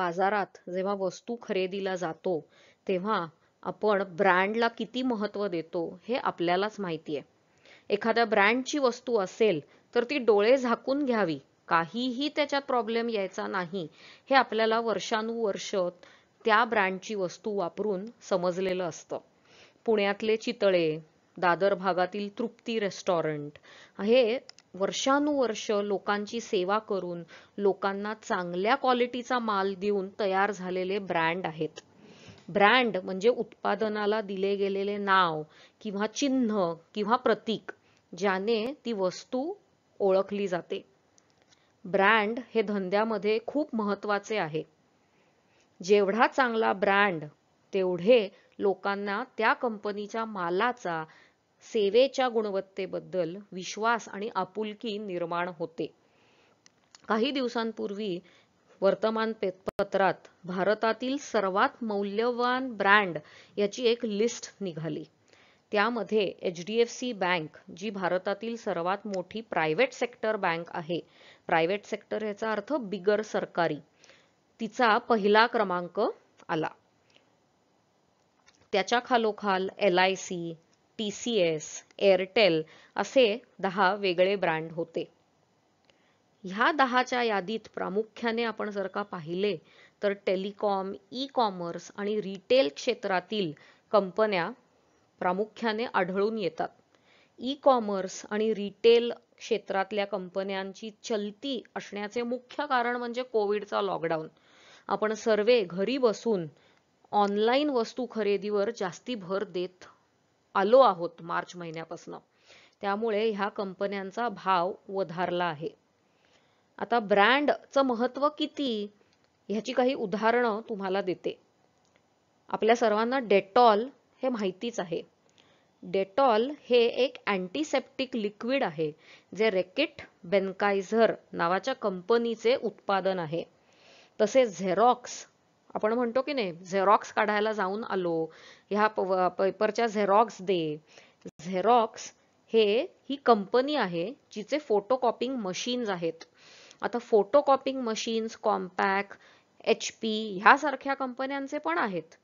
बाजारात जेव्हा वस्तू खरेदीला जातो तेव्हा आपण ब्रँडला किती महत्व देतो हे आपल्यालाच माहिती आहे एखाद्या ब्रँडची वस्तू असेल तर ती डोळे झाकून घ्यावी काहीही त्याच्यात प्रॉब्लेम यायचा नाही हे आपल्याला वर्षानुवर्ष त्या ब्रँडची वस्तू वापरून समजलेलं असतं पुण्यातले चितळे दादर भागातील तृप्ती रेस्टॉरंट हे वर्षानुवर्ष लोकांची सेवा करून लोकांना चांगल्या क्वालिटीचा माल देऊन तयार झालेले ब्रँड आहेत ब्रँड म्हणजे उत्पादनाला दिले गेलेले नाव किंवा चिन्ह किंवा प्रतीक ज्याने ती वस्तू ओळखली जाते ब्रँड हे धंद्यामध्ये खूप महत्वाचे आहे जेवढा चांगला ब्रँड तेवढे लोकांना त्या कंपनीच्या मालाचा सेवेच्या गुणवत्तेबद्दल विश्वास आणि आपुलकी निर्माण होते काही दिवसांपूर्वी वर्तमान पत्रात भारतातील सर्वात मौल्यवान ब्रँड याची एक लिस्ट निघाली त्यामध्ये H D F C bank जी भारतातील सर्वात मोठी प्रायव्हेट सेक्टर बँक आहे प्रायव्हेट सेक्टर याचा अर्थ बिगर सरकारी तिचा पहिला क्रमांक आला त्याच्या खालोखाल L I C T C Airtel असे दहा वेगळे ब्रँड होते ह्या दहाच्या यादीत प्रामुख्याने आपण जर का पाहिले तर टेलिकॉम ई कॉमर्स आणि रिटेल क्षेत्रातील कंपन्या प्रामुख्याने आढळून येतात ई कॉमर्स आणि रिटेल क्षेत्रातल्या कंपन्यांची चलती असण्याचे मुख्य कारण म्हणजे कोविडचा लॉकडाऊन आपण सर्वे घरी बसून ऑनलाईन वस्तू खरेदीवर जास्ती भर देत आलो आहोत मार्च महिन्यापासून त्यामुळे ह्या कंपन्यांचा भाव वधारला आहे आता ब्रँडचं महत्व किती ह्याची काही उदाहरणं तुम्हाला देते आपल्या सर्वांना डेटॉल हे माहितीच आहे डेटॉल हे एक अँटीसेप्टिक लिक्विड आहे जे रेकेट बेनकायझर नावाच्या कंपनीचे उत्पादन आहे तसेच झेरॉक्स आपण म्हणतो की नाही झेरॉक्स काढायला जाऊन आलो ह्या पेपरच्या झेरॉक्स दे झेरॉक्स हे ही कंपनी आहे जिचे फोटो कॉपिंग मशीन्स आहेत आता photo copying machines Compaq H P ह्यासारख्या कंपन्यांचे पण आहेत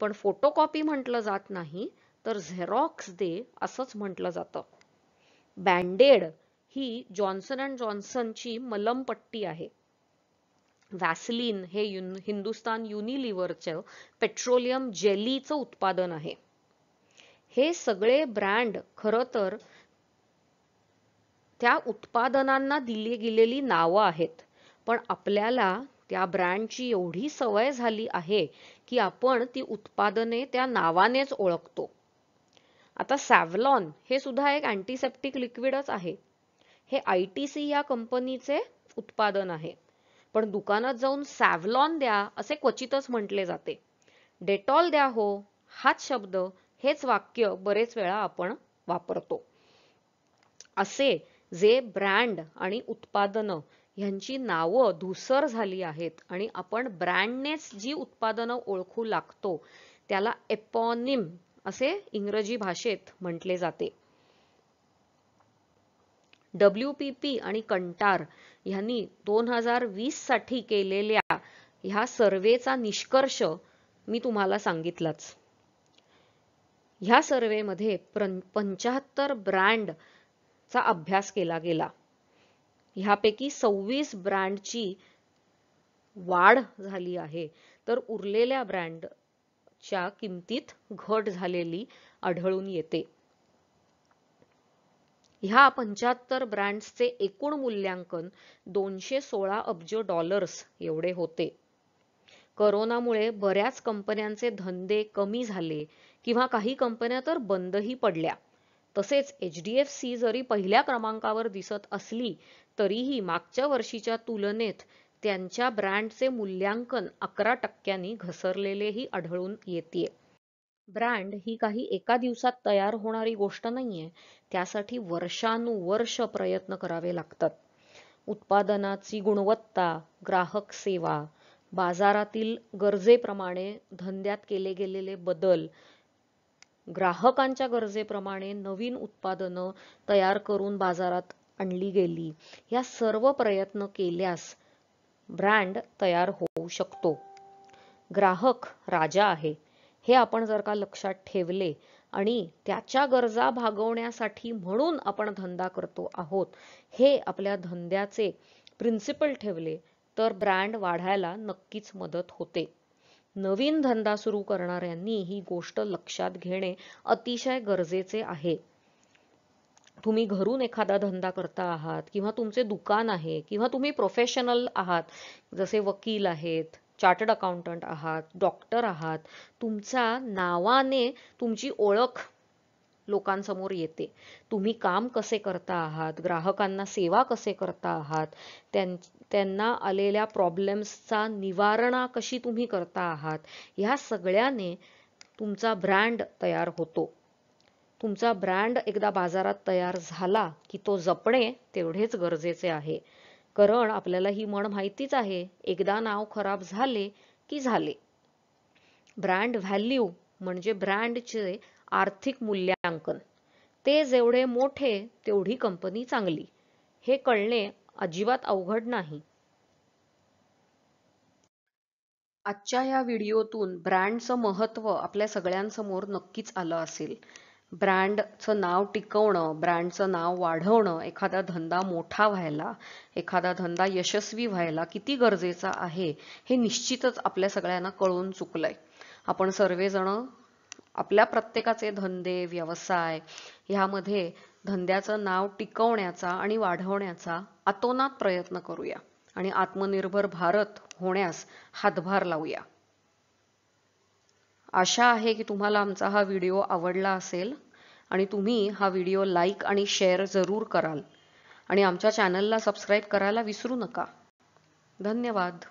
पण फोटो कॉपी म्हटलं जात नाही तर झेरॉक्स दे असंच म्हटलं जातं बँडेड ही जॉन्सन अँड जॉन्सनची मलमपट्टी आहे व्हॅसलिन हे युन हिंदुस्तान युनिलिव्हरचं पेट्रोलियम जेलीचं उत्पादन आहे हे सगळे ब्रँड खरं तर त्या उत्पादनांना दिली गेलेली नावं आहेत पण आपल्याला त्या ब्रँडची एवढी सवय झाली आहे की आपण ती उत्पादने त्या नावानेच ओळखतो आता सॅव्हलॉन हे सुद्धा एक अँटीसेप्टिक लिक्विडच आहे हे आय टी सी या कंपनीचे उत्पादन आहे पण दुकानात जाऊन सॅव्हलॉन द्या असे क्वचितच म्हटले जाते डेटॉल द्या हो हाच शब्द हेच वाक्य बरेच वेळा आपण वापरतो असे जे ब्रँड आणि उत्पादन ह्यांची नावं धुसर झाली आहेत आणि आपण ब्रँडनेच जी उत्पादनं ओळखू लागतो त्याला एपॉनिम असे इंग्रजी भाषेत म्हटले जाते डब्ल्यू आणि कंटार यांनी दोन हजार वीससाठी केलेल्या ह्या सर्वेचा निष्कर्ष मी तुम्हाला सांगितलाच ह्या सर्वेमध्ये पंचाहत्तर ब्रँडचा अभ्यास केला गेला ह्यापैकी सव्वीस ब्रँडची वाढ झाली आहे तर उरलेल्या ब्रँडच्या किमतीत घट झालेली आढळून येते ह्या पंच्याहत्तर ब्रँड्सचे एकूण मूल्यांकन दोनशे सोळा अब्ज डॉलर्स एवढे होते करोनामुळे बऱ्याच कंपन्यांचे धंदे कमी झाले किंवा काही कंपन्या तर बंदही पडल्या तसेच एच डी एफ सी जरी पहिल्या क्रमांकावर दिसत असली तरीही मागच्या वर्षीच्या तुलनेत त्यांच्या ब्रँडचे मूल्यांकन अकरा टक्क्यांनी घसरलेलेही आढळून येते ब्रँड ही काही एका दिवसात तयार होणारी गोष्ट नाहीये त्यासाठी वर्षानुवर्ष प्रयत्न करावे लागतात उत्पादनाची गुणवत्ता ग्राहक सेवा बाजारातील गरजेप्रमाणे धंद्यात केले गेलेले बदल ग्राहकांच्या गरजेप्रमाणे नवीन उत्पादनं तयार करून बाजारात आणली गेली या सर्व प्रयत्न केल्यास ब्रँड तयार होऊ शकतो ग्राहक राजा आहे हे आपण जर का लक्षात ठेवले आणि त्याच्या गरजा भागवण्यासाठी म्हणून आपण धंदा करतो आहोत हे आपल्या धंद्याचे प्रिन्सिपल ठेवले तर ब्रँड वाढायला नक्कीच मदत होते नवीन धंदा सुरू करणाऱ्यांनी ही गोष्ट लक्षात घेणे अतिशय गरजेचे आहे तुम्ही घरून एखादा धंदा करता आहात किंवा तुमचे दुकान आहे किंवा तुम्ही प्रोफेशनल आहात जसे वकील आहेत चार्टर्ड अकाउंटंट आहात डॉक्टर आहात तुमचा नावाने तुमची ओळख लोकांसमोर येते तुम्ही काम कसे करता आहात ग्राहकांना सेवा कसे करता आहात त्यांना आलेल्या प्रॉब्लेम्सचा निवारणा कशी तुम्ही करता आहात ह्या सगळ्याने तुमचा ब्रँड तयार होतो तुमचा ब्रँड एकदा बाजारात तयार झाला की तो जपणे तेवढेच गरजेचे आहे कारण आपल्याला ही म्हण माहितीच आहे एकदा नाव खराब झाले की झाले ब्रँड व्हॅल्यू म्हणजे ब्रँडचे आर्थिक मूल्यांकन ते जेवढे मोठे तेवढी कंपनी चांगली हे कळणे अजिबात अवघड नाही आजच्या या व्हिडिओतून ब्रँडचं महत्त्व आपल्या सगळ्यांसमोर नक्कीच आलं असेल ब्रँडचं नाव टिकवणं ब्रँडचं नाव वाढवणं एखादा धंदा मोठा व्हायला एखादा धंदा यशस्वी व्हायला किती गरजेचा आहे हे निश्चितच आपल्या सगळ्यांना कळून चुकलंय आपण सर्वजणं आपल्या प्रत्येकाचे धंदे व्यवसाय ह्यामध्ये धंद्याचं नाव टिकवण्याचा आणि वाढवण्याचा आतोनात प्रयत्न करूया आणि आत्मनिर्भर भारत होण्यास हातभार लावूया आशा आहे की तुम्हाला आमचा हा व्हिडिओ आवडला असेल आणि तुम्ही हा व्हिडिओ लाईक आणि शेअर जरूर कराल आणि आमच्या चॅनलला सबस्क्राईब करायला विसरू नका धन्यवाद